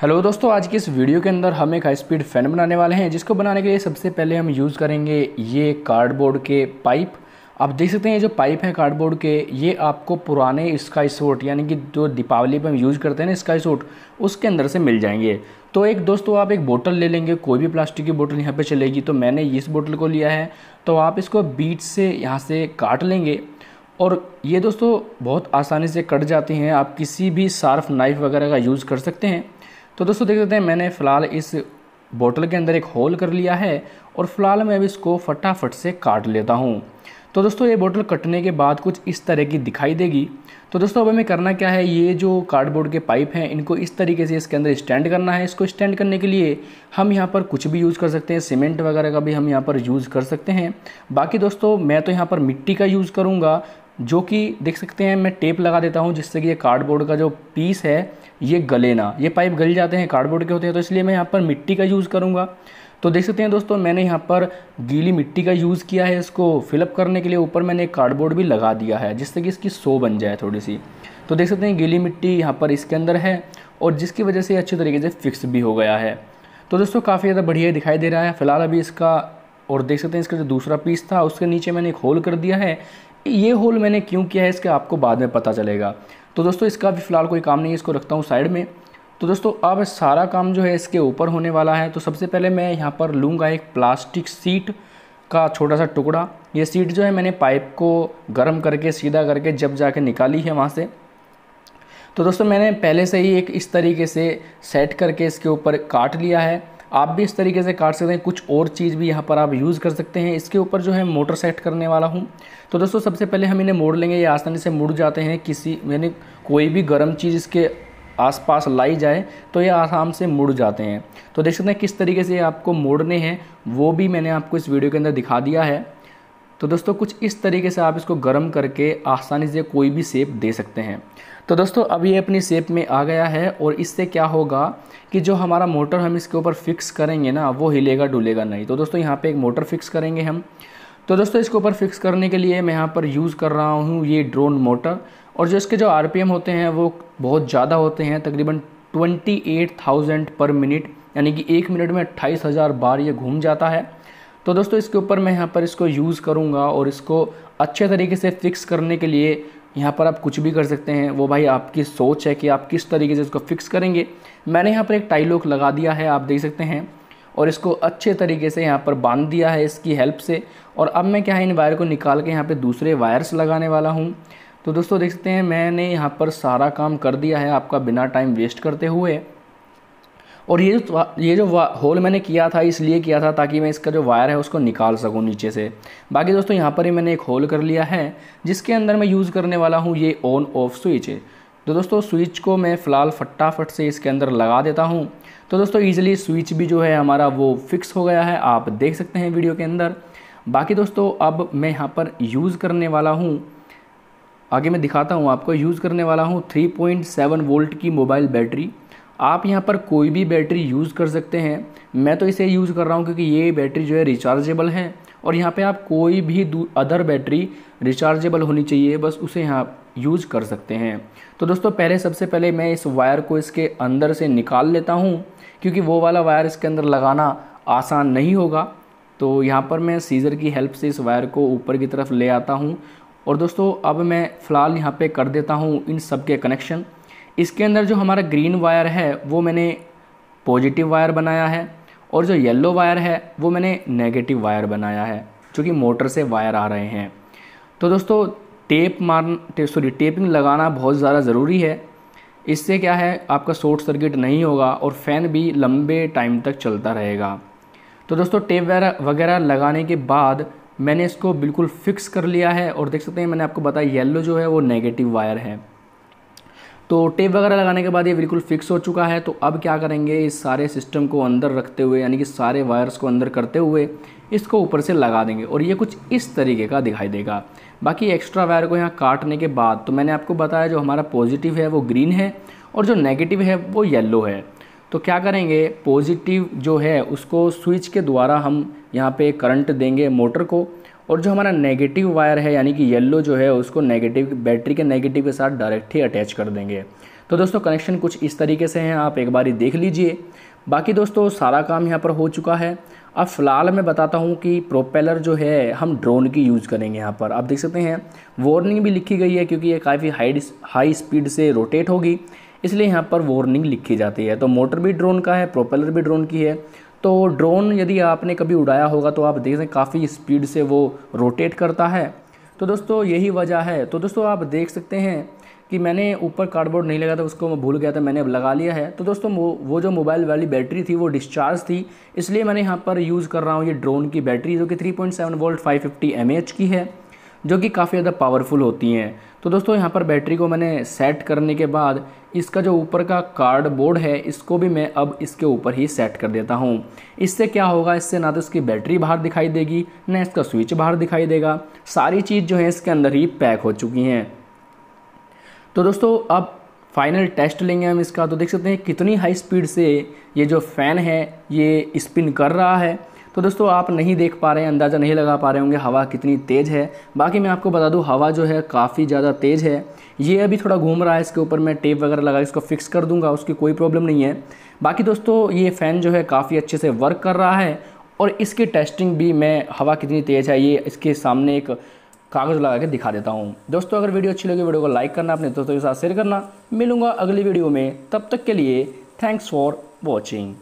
hello दोस्तों आज की इस वीडियो के अंदर हम एक हाई स्पीड फ़ैन बनाने वाले हैं जिसको बनाने के लिए सबसे पहले हम यूज़ करेंगे ये कार्डबोर्ड के पाइप आप देख सकते हैं ये जो पाइप है कार्डबोर्ड के ये आपको पुराने स्काई सूट यानी कि जो दीपावली पर हम यूज़ करते हैं ना स्काई सूट उसके अंदर से मिल जाएंगे तो एक दोस्तों आप एक बोतल ले लेंगे कोई भी प्लास्टिक की बोतल यहाँ पे चलेगी तो मैंने इस बोतल को लिया है तो आप इसको बीच से यहाँ से काट लेंगे और ये दोस्तों बहुत आसानी से कट जाती हैं आप किसी भी सार्फ नाइफ़ वगैरह का यूज़ कर सकते हैं तो दोस्तों देख सकते हैं मैंने फ़िलहाल इस बोतल के अंदर एक होल कर लिया है और फ़िलहाल मैं अब इसको फटाफट से काट लेता हूँ तो दोस्तों ये बोतल कटने के बाद कुछ इस तरह की दिखाई देगी तो दोस्तों अब हमें करना क्या है ये जो कार्डबोर्ड के पाइप हैं इनको इस तरीके से इसके अंदर स्टैंड करना है इसको स्टैंड करने के लिए हम यहाँ पर कुछ भी यूज़ कर सकते हैं सीमेंट वगैरह का भी हम यहाँ पर यूज़ कर सकते हैं बाकी दोस्तों मैं तो यहाँ पर मिट्टी का यूज़ करूँगा जो कि देख सकते हैं मैं टेप लगा देता हूँ जिससे कि ये कार्डबोर्ड का जो पीस है ये गले ना ये पाइप गल जाते हैं कार्डबोर्ड के होते हैं तो इसलिए मैं यहाँ पर मिट्टी का यूज़ करूँगा तो देख सकते हैं दोस्तों मैंने यहाँ पर गीली मिट्टी का यूज़ किया है इसको फिलअप करने के लिए ऊपर मैंने एक कार्डबोर्ड भी लगा दिया है जिससे कि इसकी सो बन जाए थोड़ी सी तो देख सकते हैं गीली मिट्टी यहाँ पर इसके अंदर है और जिसकी वजह से अच्छे तरीके से फिक्स भी हो गया है तो दोस्तों काफ़ी ज़्यादा बढ़िया दिखाई दे रहा है फ़िलहाल अभी इसका और देख सकते हैं इसका जो दूसरा पीस था उसके नीचे मैंने एक होल कर दिया है ये होल मैंने क्यों किया है इसका आपको बाद में पता चलेगा तो दोस्तों इसका भी फ़िलहाल कोई काम नहीं है इसको रखता हूँ साइड में तो दोस्तों अब सारा काम जो है इसके ऊपर होने वाला है तो सबसे पहले मैं यहाँ पर लूँगा एक प्लास्टिक सीट का छोटा सा टुकड़ा ये सीट जो है मैंने पाइप को गर्म करके सीधा करके जब जाके निकाली है वहाँ से तो दोस्तों मैंने पहले से ही एक इस तरीके से सेट करके इसके ऊपर काट लिया है आप भी इस तरीके से काट सकते हैं कुछ और चीज़ भी यहाँ पर आप यूज़ कर सकते हैं इसके ऊपर जो है मोटर सेट करने वाला हूँ तो दोस्तों सबसे पहले हम इन्हें मोड़ लेंगे ये आसानी से मुड़ जाते हैं किसी यानी कोई भी गर्म चीज़ इसके आसपास लाई जाए तो ये आराम से मुड़ जाते हैं तो देख सकते हैं किस तरीके से आपको मोड़ने हैं वो भी मैंने आपको इस वीडियो के अंदर दिखा दिया है तो दोस्तों कुछ इस तरीके से आप इसको गर्म करके आसानी से कोई भी सेप दे सकते हैं तो दोस्तों अब ये अपनी सेप में आ गया है और इससे क्या होगा कि जो हमारा मोटर हम इसके ऊपर फिक्स करेंगे ना वो हिलेगा डुलेगा नहीं तो दोस्तों यहाँ पे एक मोटर फिक्स करेंगे हम तो दोस्तों इसके ऊपर फिक्स करने के लिए मैं यहाँ पर यूज़ कर रहा हूँ ये ड्रोन मोटर और जो इसके जो आर होते हैं वो बहुत ज़्यादा होते हैं तकरीबन twenty eight thousand per minute यानी कि एक मिनट में अट्ठाईस हज़ार बार ये घूम जाता है तो दोस्तों इसके ऊपर मैं यहाँ पर इसको यूज़ करूँगा और इसको अच्छे तरीके से फिक्स करने के लिए यहाँ पर आप कुछ भी कर सकते हैं वो भाई आपकी सोच है कि आप किस तरीके से इसको फिक्स करेंगे मैंने यहाँ पर एक टाइलॉक लगा दिया है आप देख सकते हैं और इसको अच्छे तरीके से यहाँ पर बांध दिया है इसकी हेल्प से और अब मैं क्या है इन वायर को निकाल के यहाँ पर दूसरे वायर्स लगाने वाला हूँ तो दोस्तों देख सकते हैं मैंने यहाँ पर सारा काम कर दिया है आपका बिना टाइम वेस्ट करते हुए और ये जो ये जो होल मैंने किया था इसलिए किया था ताकि मैं इसका जो वायर है उसको निकाल सकूँ नीचे से बाकी दोस्तों यहाँ पर ही मैंने एक होल कर लिया है जिसके अंदर मैं यूज़ करने वाला हूँ ये ऑन ऑफ स्विच तो दोस्तों स्विच को मैं फ़िलहाल फटाफट से इसके अंदर लगा देता हूँ तो दोस्तों ईजिली स्विच भी जो है हमारा वो फिक्स हो गया है आप देख सकते हैं वीडियो के अंदर बाकी दोस्तों अब मैं यहाँ पर यूज़ करने वाला हूँ आगे मैं दिखाता हूँ आपको यूज़ करने वाला हूँ 3.7 वोल्ट की मोबाइल बैटरी आप यहाँ पर कोई भी बैटरी यूज़ कर सकते हैं मैं तो इसे यूज़ कर रहा हूँ क्योंकि ये बैटरी जो है रिचार्जेबल है और यहाँ पे आप कोई भी अदर बैटरी रिचार्जेबल होनी चाहिए बस उसे यहाँ यूज़ कर सकते हैं तो दोस्तों पहले सबसे पहले मैं इस वायर को इसके अंदर से निकाल लेता हूँ क्योंकि वो वाला वायर इसके अंदर लगाना आसान नहीं होगा तो यहाँ पर मैं सीज़र की हेल्प से इस वायर को ऊपर की तरफ ले आता हूँ और दोस्तों अब मैं फ़िलहाल यहाँ पे कर देता हूँ इन सब के कनेक्शन इसके अंदर जो हमारा ग्रीन वायर है वो मैंने पॉजिटिव वायर बनाया है और जो येलो वायर है वो मैंने नेगेटिव वायर बनाया है जो कि मोटर से वायर आ रहे हैं तो दोस्तों टेप मार टे, सॉरी टेपिंग लगाना बहुत ज़्यादा ज़रूरी है इससे क्या है आपका शॉर्ट सर्किट नहीं होगा और फ़ैन भी लंबे टाइम तक चलता रहेगा तो दोस्तों टेप वगैरह लगाने के बाद मैंने इसको बिल्कुल फिक्स कर लिया है और देख सकते हैं मैंने आपको बताया येलो जो है वो नेगेटिव वायर है तो टेप वगैरह लगाने के बाद ये बिल्कुल फिक्स हो चुका है तो अब क्या करेंगे इस सारे सिस्टम को अंदर रखते हुए यानी कि सारे वायर्स को अंदर करते हुए इसको ऊपर से लगा देंगे और ये कुछ इस तरीके का दिखाई देगा बाकी एक्स्ट्रा वायर को यहाँ काटने के बाद तो मैंने आपको बताया जो हमारा पॉजिटिव है वो ग्रीन है और जो नेगेटिव है वो येल्लो है तो क्या करेंगे पॉजिटिव जो है उसको स्विच के द्वारा हम यहाँ पर करंट देंगे मोटर को और जो हमारा नेगेटिव वायर है यानी कि येल्लो जो है उसको नेगेटिव बैटरी के नेगेटिव के साथ डायरेक्ट ही अटैच कर देंगे तो दोस्तों कनेक्शन कुछ इस तरीके से हैं आप एक बार ही देख लीजिए बाकी दोस्तों सारा काम यहाँ पर हो चुका है अब फ़िलहाल मैं बताता हूँ कि प्रोपेलर जो है हम ड्रोन की यूज़ करेंगे यहाँ पर आप देख सकते हैं वार्निंग भी लिखी गई है क्योंकि ये काफ़ी हाई हाई स्पीड से रोटेट होगी इसलिए यहाँ पर वार्निंग लिखी जाती है तो मोटर भी ड्रोन का है प्रोपेलर भी ड्रोन की है तो ड्रोन यदि आपने कभी उड़ाया होगा तो आप देख काफ़ी स्पीड से वो रोटेट करता है तो दोस्तों यही वजह है तो दोस्तों आप देख सकते हैं कि मैंने ऊपर कार्डबोर्ड नहीं लगा था उसको मैं भूल गया था मैंने अब लगा लिया है तो दोस्तों वो वो जो मोबाइल वाली बैटरी थी वो डिस्चार्ज थी इसलिए मैंने यहाँ पर यूज़ कर रहा हूँ ये ड्रोन की बैटरी जो कि 3.7 वोल्ट 550 mAh की है जो कि काफ़ी ज़्यादा पावरफुल होती हैं तो दोस्तों यहाँ पर बैटरी को मैंने सेट करने के बाद इसका जो ऊपर का कार्डबोर्ड है इसको भी मैं अब इसके ऊपर ही सेट कर देता हूँ इससे क्या होगा इससे ना तो इसकी बैटरी बाहर दिखाई देगी ना इसका स्विच बाहर दिखाई देगा सारी चीज़ जो है इसके अंदर ही पैक हो चुकी हैं तो दोस्तों अब फाइनल टेस्ट लेंगे हम इसका तो देख सकते हैं कितनी हाई स्पीड से ये जो फ़ैन है ये स्पिन कर रहा है तो दोस्तों आप नहीं देख पा रहे हैं अंदाज़ा नहीं लगा पा रहे होंगे हवा कितनी तेज़ है बाकी मैं आपको बता दूँ हवा जो है काफ़ी ज़्यादा तेज़ है ये अभी थोड़ा घूम रहा है इसके ऊपर मैं टेप वगैरह लगा इसको फिक्स कर दूंगा उसकी कोई प्रॉब्लम नहीं है बाकी दोस्तों ये फ़ैन जो है काफ़ी अच्छे से वर्क कर रहा है और इसकी टेस्टिंग भी मैं हवा कितनी तेज़ है ये इसके सामने एक कागज़ लगा के दिखा देता हूँ दोस्तों अगर वीडियो अच्छी लगी वीडियो को लाइक करना अपने दोस्तों के साथ शेयर करना मिलूंगा अगली वीडियो में तब तक के लिए थैंक्स फॉर वॉचिंग